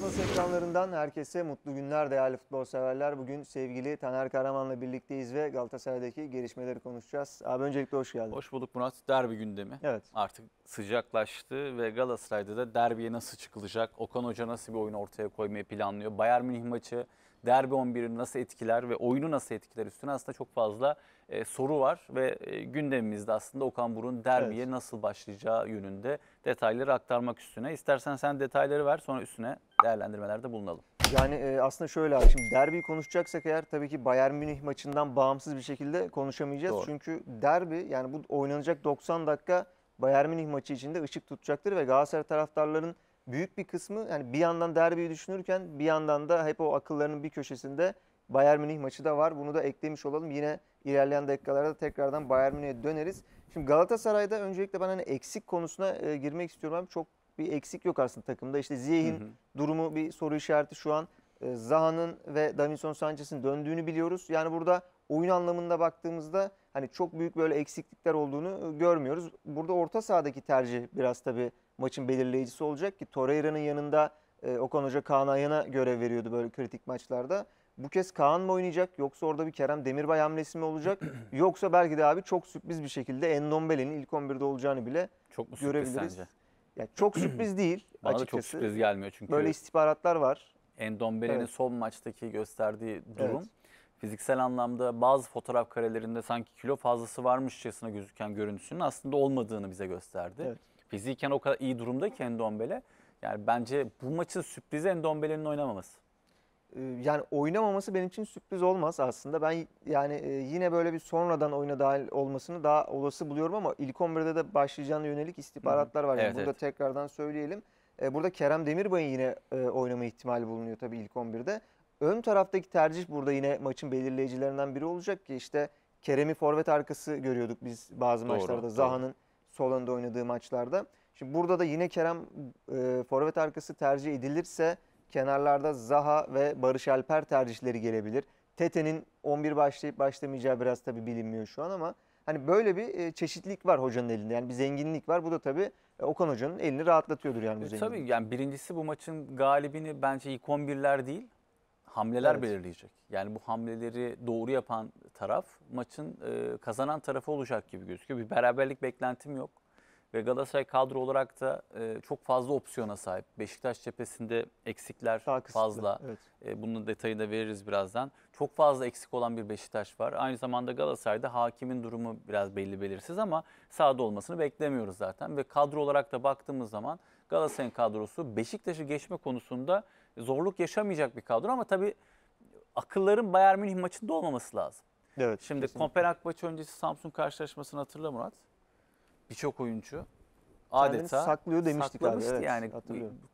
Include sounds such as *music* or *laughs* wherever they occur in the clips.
Plus ekranlarından herkese mutlu günler değerli futbol severler. Bugün sevgili Taner Karaman'la birlikteyiz ve Galatasaray'daki gelişmeleri konuşacağız. Abi öncelikle hoş geldin. Hoş bulduk Murat. Derbi gündemi. Evet. Artık sıcaklaştı ve Galatasaray'da da derbiye nasıl çıkılacak? Okan Hoca nasıl bir oyun ortaya koymayı planlıyor? Bayern Münih maçı derbi 11'i nasıl etkiler ve oyunu nasıl etkiler üstüne aslında çok fazla e, soru var ve e, gündemimizde aslında Okan Burun derbiye evet. nasıl başlayacağı yönünde detayları aktarmak üstüne. İstersen sen detayları ver sonra üstüne değerlendirmelerde bulunalım. Yani e, aslında şöyle abi şimdi derbi konuşacaksak eğer tabii ki Bayern Münih maçından bağımsız bir şekilde konuşamayacağız. Doğru. Çünkü derbi yani bu oynanacak 90 dakika Bayern Münih maçı içinde ışık tutacaktır ve Galatasaray taraftarlarının büyük bir kısmı yani bir yandan derbiyi düşünürken bir yandan da hep o akıllarının bir köşesinde Bayern Münih maçı da var. Bunu da eklemiş olalım. Yine İlerleyen dakikalarda tekrardan Bayern Münih'e döneriz. Şimdi Galatasaray'da öncelikle ben hani eksik konusuna e, girmek istiyorum abi. Çok bir eksik yok aslında takımda. İşte Ziyeh'in durumu bir soru işareti şu an. E, Zaha'nın ve Davinson Sanchez'in döndüğünü biliyoruz. Yani burada oyun anlamında baktığımızda hani çok büyük böyle eksiklikler olduğunu e, görmüyoruz. Burada orta sahadaki tercih biraz tabii maçın belirleyicisi olacak ki Torreira'nın yanında e, Okan Hoca Kaan Ayhan'a görev veriyordu böyle kritik maçlarda. Bu kez Kaan mı oynayacak yoksa orada bir Kerem Demirbay hamlesi mi olacak? *clears throat* yoksa belki de abi çok sürpriz bir şekilde Endombele'nin ilk 11'de olacağını bile çok mu görebiliriz. Sence? Yani çok sürpriz değil *clears throat* Bana açıkçası. Bana çok sürpriz gelmiyor çünkü. Böyle istihbaratlar var. Endombele'nin evet. son maçtaki gösterdiği durum. Evet fiziksel anlamda bazı fotoğraf karelerinde sanki kilo fazlası varmışçasına gözüken görüntüsünün aslında olmadığını bize gösterdi. Evet. Fiziken o kadar iyi durumda ki Endombele. Yani bence bu maçın sürprizi Endombele'nin oynamaması. Ee, yani oynamaması benim için sürpriz olmaz aslında. Ben yani e, yine böyle bir sonradan oyuna dahil olmasını daha olası buluyorum ama ilk 11'de de başlayacağına yönelik istihbaratlar var. Yani evet, burada evet. tekrardan söyleyelim. E, burada Kerem Demirbay'ın yine e, oynama ihtimali bulunuyor tabii ilk 11'de. Ön taraftaki tercih burada yine maçın belirleyicilerinden biri olacak ki işte Kerem'i forvet arkası görüyorduk biz bazı doğru, maçlarda. Zaha'nın sol önde oynadığı maçlarda. Şimdi burada da yine Kerem e, forvet arkası tercih edilirse kenarlarda Zaha ve Barış Alper tercihleri gelebilir. Tete'nin 11 başlayıp başlamayacağı biraz tabi bilinmiyor şu an ama hani böyle bir e, çeşitlilik var hocanın elinde. Yani bir zenginlik var. Bu da tabi e, Okan Hoca'nın elini rahatlatıyordur yani bu e, zenginlik. Tabii yani birincisi bu maçın galibini bence ilk 11'ler değil hamleler evet. belirleyecek. Yani bu hamleleri doğru yapan taraf maçın e, kazanan tarafı olacak gibi gözüküyor. Bir beraberlik beklentim yok. Ve Galatasaray kadro olarak da e, çok fazla opsiyona sahip. Beşiktaş cephesinde eksikler Daha fazla. Evet. E, bunun detayını da veririz birazdan. Çok fazla eksik olan bir Beşiktaş var. Aynı zamanda Galatasaray'da hakimin durumu biraz belli belirsiz ama sahada olmasını beklemiyoruz zaten. Ve kadro olarak da baktığımız zaman Galatasaray'ın kadrosu Beşiktaş'ı geçme konusunda zorluk yaşamayacak bir kadro ama tabii akılların Bayern Münih maçında olmaması lazım. Evet. Şimdi Kopenhag maçı öncesi Samsun karşılaşmasını hatırla Murat birçok oyuncu adeta Kendini saklıyor demiştik abi. Evet, yani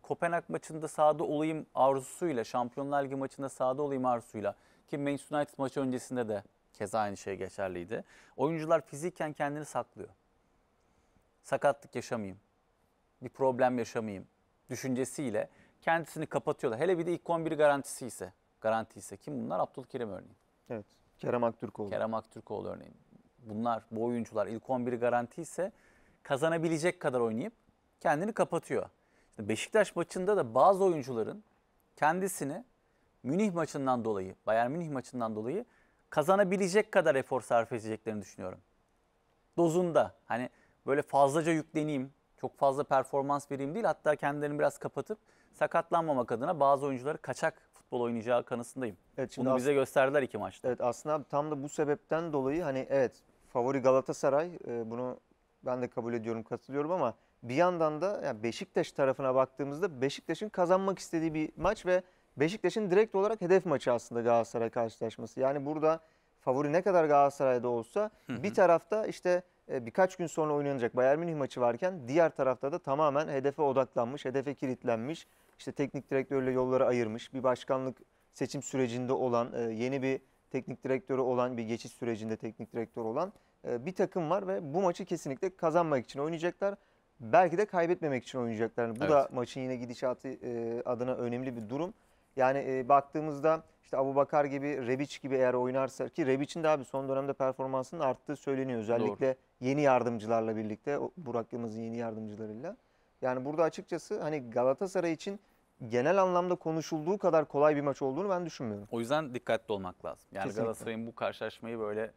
Kopenhag maçında sahada olayım arzusuyla, Şampiyonlar Ligi maçında sahada olayım arzusuyla ki Manchester United maçı öncesinde de keza aynı şey geçerliydi. Oyuncular fizikken kendini saklıyor. Sakatlık yaşamayayım, bir problem yaşamayayım düşüncesiyle kendisini kapatıyorlar. Hele bir de ilk 11 garantisi ise, garanti ise kim bunlar? Abdülkerim örneğin. Evet. Kerem Aktürkoğlu. Kerem Aktürkoğlu örneğin. Bunlar, bu oyuncular ilk 11 garanti ise kazanabilecek kadar oynayıp kendini kapatıyor. Beşiktaş maçında da bazı oyuncuların kendisini Münih maçından dolayı, Bayern Münih maçından dolayı kazanabilecek kadar efor sarf edeceklerini düşünüyorum. Dozunda hani böyle fazlaca yükleneyim, çok fazla performans vereyim değil hatta kendilerini biraz kapatıp sakatlanmamak adına bazı oyuncuları kaçak futbol oynayacağı kanısındayım. Evet, Bunu bize gösterdiler iki maçta. Evet aslında tam da bu sebepten dolayı hani evet favori Galatasaray e, bunu ben de kabul ediyorum, katılıyorum ama bir yandan da yani Beşiktaş tarafına baktığımızda Beşiktaş'ın kazanmak istediği bir maç ve Beşiktaş'ın direkt olarak hedef maçı aslında Galatasaray karşılaşması. Yani burada favori ne kadar Galatasaray'da olsa bir tarafta işte e, birkaç gün sonra oynanacak Bayern Münih maçı varken diğer tarafta da tamamen hedefe odaklanmış, hedefe kilitlenmiş. işte teknik direktörle yolları ayırmış, bir başkanlık seçim sürecinde olan, e, yeni bir teknik direktörü olan, bir geçiş sürecinde teknik direktör olan ee, bir takım var ve bu maçı kesinlikle kazanmak için oynayacaklar. Belki de kaybetmemek için oynayacaklar. bu evet. da maçın yine gidişatı e, adına önemli bir durum. Yani e, baktığımızda işte Abu Bakar gibi, Rebic gibi eğer oynarsa ki Rebic'in de abi son dönemde performansının arttığı söyleniyor. Özellikle Doğru. yeni yardımcılarla birlikte, Burak Yılmaz'ın yeni yardımcılarıyla. Yani burada açıkçası hani Galatasaray için genel anlamda konuşulduğu kadar kolay bir maç olduğunu ben düşünmüyorum. O yüzden dikkatli olmak lazım. Yani Kesinlikle. Galatasaray'ın bu karşılaşmayı böyle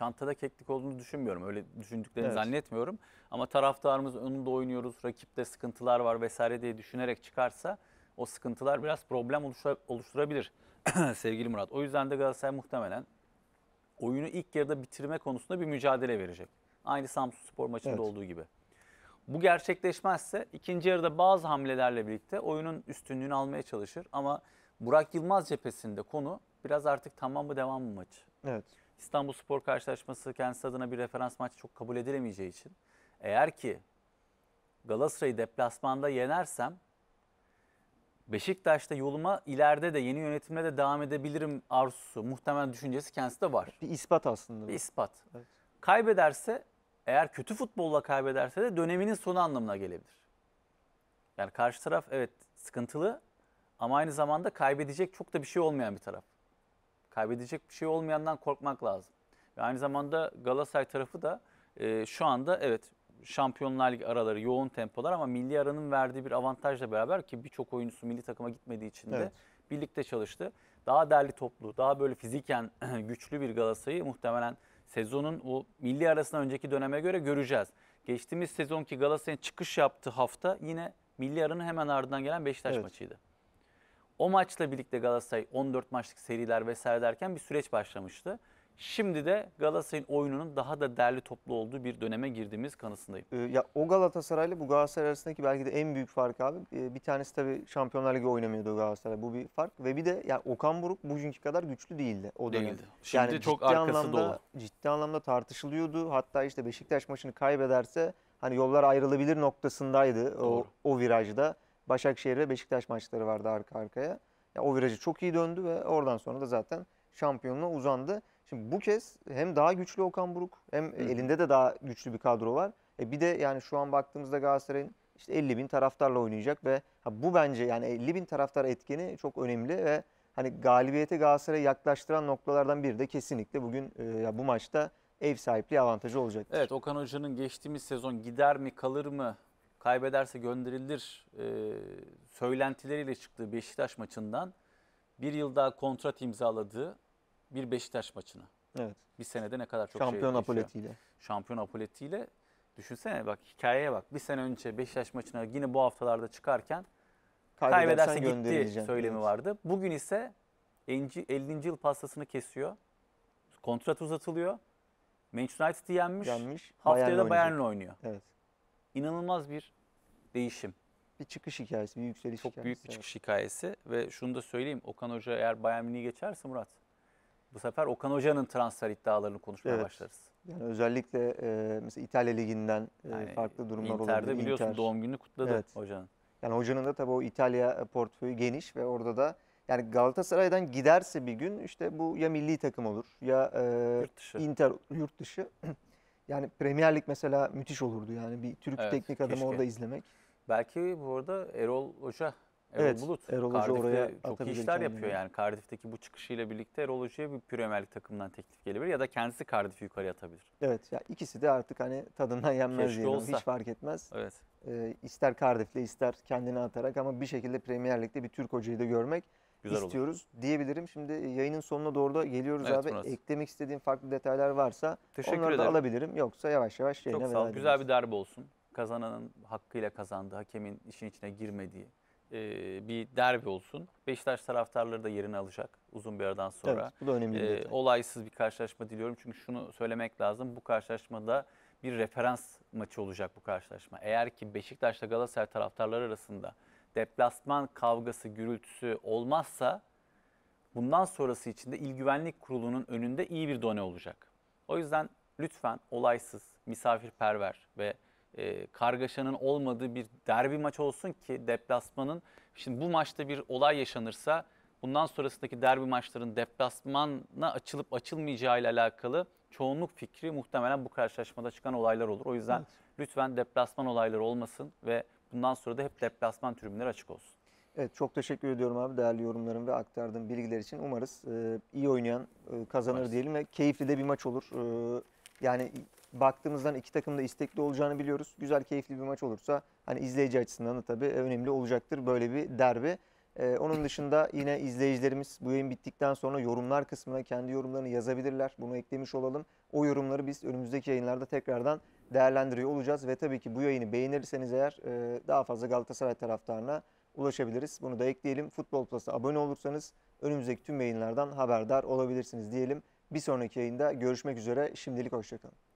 çantada keklik olduğunu düşünmüyorum. Öyle düşündüklerini evet. zannetmiyorum. Ama taraftarımız onun da oynuyoruz, rakipte sıkıntılar var vesaire diye düşünerek çıkarsa o sıkıntılar biraz problem oluşturabilir *clears throat* sevgili Murat. O yüzden de Galatasaray muhtemelen oyunu ilk yarıda bitirme konusunda bir mücadele verecek. Aynı Samsun Spor maçında evet. olduğu gibi. Bu gerçekleşmezse ikinci yarıda bazı hamlelerle birlikte oyunun üstünlüğünü almaya çalışır. Ama Burak Yılmaz cephesinde konu biraz artık tamam mı devam mı maçı? Evet. İstanbul Spor karşılaşması kendisi adına bir referans maçı çok kabul edilemeyeceği için eğer ki Galatasaray'ı deplasmanda yenersem Beşiktaş'ta yoluma ileride de yeni yönetimle de devam edebilirim arzusu, muhtemelen düşüncesi kendisi de var. Bir ispat aslında. Bir ispat. Evet. Kaybederse, eğer kötü futbolla kaybederse de döneminin sonu anlamına gelebilir. Yani karşı taraf evet sıkıntılı ama aynı zamanda kaybedecek çok da bir şey olmayan bir taraf. Kaybedecek bir şey olmayandan korkmak lazım. Ve aynı zamanda Galatasaray tarafı da e, şu anda evet Şampiyonlar Ligi araları yoğun tempolar ama milli aranın verdiği bir avantajla beraber ki birçok oyuncusu milli takıma gitmediği için de evet. birlikte çalıştı. Daha derli toplu, daha böyle fiziken *clears throat* güçlü bir Galatasaray'ı muhtemelen sezonun o milli arasından önceki döneme göre göreceğiz. Geçtiğimiz sezonki Galatasaray'ın çıkış yaptığı hafta yine milli aranın hemen ardından gelen Beşiktaş evet. maçıydı. O maçla birlikte Galatasaray 14 maçlık seriler vesaire derken bir süreç başlamıştı. Şimdi de Galatasaray'ın oyununun daha da derli toplu olduğu bir döneme girdiğimiz kanısındayım. Ee, ya o Galatasaray ile bu Galatasaray arasındaki belki de en büyük fark abi. Ee, bir tanesi tabii Şampiyonlar Ligi oynamıyordu Galatasaray. Bu bir fark ve bir de ya Okan Buruk bugünkü kadar güçlü değildi o dönem. Değildi. Şimdi yani çok ciddi anlamda, dolu. Ciddi anlamda tartışılıyordu. Hatta işte Beşiktaş maçını kaybederse hani yollar ayrılabilir noktasındaydı o, o virajda. Başakşehir ve Beşiktaş maçları vardı arka arkaya. Ya, o virajı çok iyi döndü ve oradan sonra da zaten şampiyonluğa uzandı. Şimdi bu kez hem daha güçlü Okan Buruk hem Hı. elinde de daha güçlü bir kadro var. E bir de yani şu an baktığımızda Galatasaray'ın işte 50 bin taraftarla oynayacak ve bu bence yani 50 bin taraftar etkeni çok önemli ve hani galibiyete Galatasaray'a yaklaştıran noktalardan biri de kesinlikle bugün e, bu maçta ev sahipliği avantajı olacak. Evet Okan Hoca'nın geçtiğimiz sezon gider mi kalır mı kaybederse gönderilir e, söylentileriyle çıktığı Beşiktaş maçından bir yıl daha kontrat imzaladığı bir Beşiktaş maçına. Evet. Bir senede ne kadar çok şey Şampiyon şey apoletiyle. Şampiyon apoletiyle. Düşünsene bak hikayeye bak. Bir sene önce Beşiktaş maçına yine bu haftalarda çıkarken kaybederse gitti söylemi evet. vardı. Bugün ise 50. yıl pastasını kesiyor. Kontrat uzatılıyor. Manchester United'i yenmiş. yenmiş. Haftaya da Bayern'le oynuyor. Evet inanılmaz bir değişim. Bir çıkış hikayesi, bir yükseliş Çok hikayesi. Çok büyük bir çıkış hikayesi ve şunu da söyleyeyim Okan Hoca eğer Bayern Münih'i geçerse Murat bu sefer Okan Hoca'nın transfer iddialarını konuşmaya evet. başlarız. Yani özellikle e, mesela İtalya Ligi'nden e, yani farklı durumlar Inter'de olabilir. Inter'de biliyorsun İnter. doğum gününü kutladı evet. hocanın. Yani hocanın da tabii o İtalya e, portföyü geniş ve orada da yani Galatasaray'dan giderse bir gün işte bu ya milli takım olur ya e, yurt dışı. Inter yurt dışı *clears throat* Yani Premier Lig mesela müthiş olurdu yani bir Türk evet, teknik adamı keşke. orada izlemek. Belki bu arada Erol Hoca, Erol evet, Bulut Erol Hoca oraya çok iyi işler yapıyor yani. Cardiff'teki bu çıkışıyla birlikte Erol Hoca'ya bir Premier Lig takımından teklif gelebilir ya da kendisi Cardiff'i yukarı atabilir. Evet ya ikisi de artık hani tadından yenmez keşke diyelim. Olsa. Hiç fark etmez. Evet. Ee, ister Cardiff'le ister kendini atarak ama bir şekilde Premier Lig'de bir Türk hocayı da görmek Güzel istiyoruz olur. diyebilirim. Şimdi yayının sonuna doğru da geliyoruz evet, abi. Murat. Eklemek istediğin farklı detaylar varsa Teşekkür onları ederim. da alabilirim. Yoksa yavaş yavaş yayına Çok sağ ol. Güzel bir darbe olsun. Kazananın hakkıyla kazandığı, hakemin işin içine girmediği e, bir derbi olsun. Beşiktaş taraftarları da yerini alacak uzun bir aradan sonra. Evet, bu da önemli bir e, olaysız bir karşılaşma diliyorum. Çünkü şunu söylemek lazım. Bu karşılaşmada bir referans maçı olacak bu karşılaşma. Eğer ki Beşiktaş'la Galatasaray taraftarları arasında deplasman kavgası, gürültüsü olmazsa bundan sonrası için de İl Güvenlik Kurulu'nun önünde iyi bir done olacak. O yüzden lütfen olaysız, misafirperver ve e, kargaşanın olmadığı bir derbi maç olsun ki deplasmanın şimdi bu maçta bir olay yaşanırsa bundan sonrasındaki derbi maçların deplasmana açılıp açılmayacağı ile alakalı çoğunluk fikri muhtemelen bu karşılaşmada çıkan olaylar olur. O yüzden evet. lütfen deplasman olayları olmasın ve Bundan sonra da hep deplasman tribünleri açık olsun. Evet çok teşekkür ediyorum abi değerli yorumların ve aktardığın bilgiler için. Umarız e, iyi oynayan e, kazanır Umarız. diyelim ve keyifli de bir maç olur. E, yani baktığımızdan iki takım da istekli olacağını biliyoruz. Güzel keyifli bir maç olursa hani izleyici açısından da tabii önemli olacaktır böyle bir derbi. Ee, onun dışında *laughs* yine izleyicilerimiz bu yayın bittikten sonra yorumlar kısmına kendi yorumlarını yazabilirler. Bunu eklemiş olalım. O yorumları biz önümüzdeki yayınlarda tekrardan değerlendiriyor olacağız. Ve tabii ki bu yayını beğenirseniz eğer e, daha fazla Galatasaray taraftarına ulaşabiliriz. Bunu da ekleyelim. Futbol Plus'a abone olursanız önümüzdeki tüm yayınlardan haberdar olabilirsiniz diyelim. Bir sonraki yayında görüşmek üzere. Şimdilik hoşçakalın.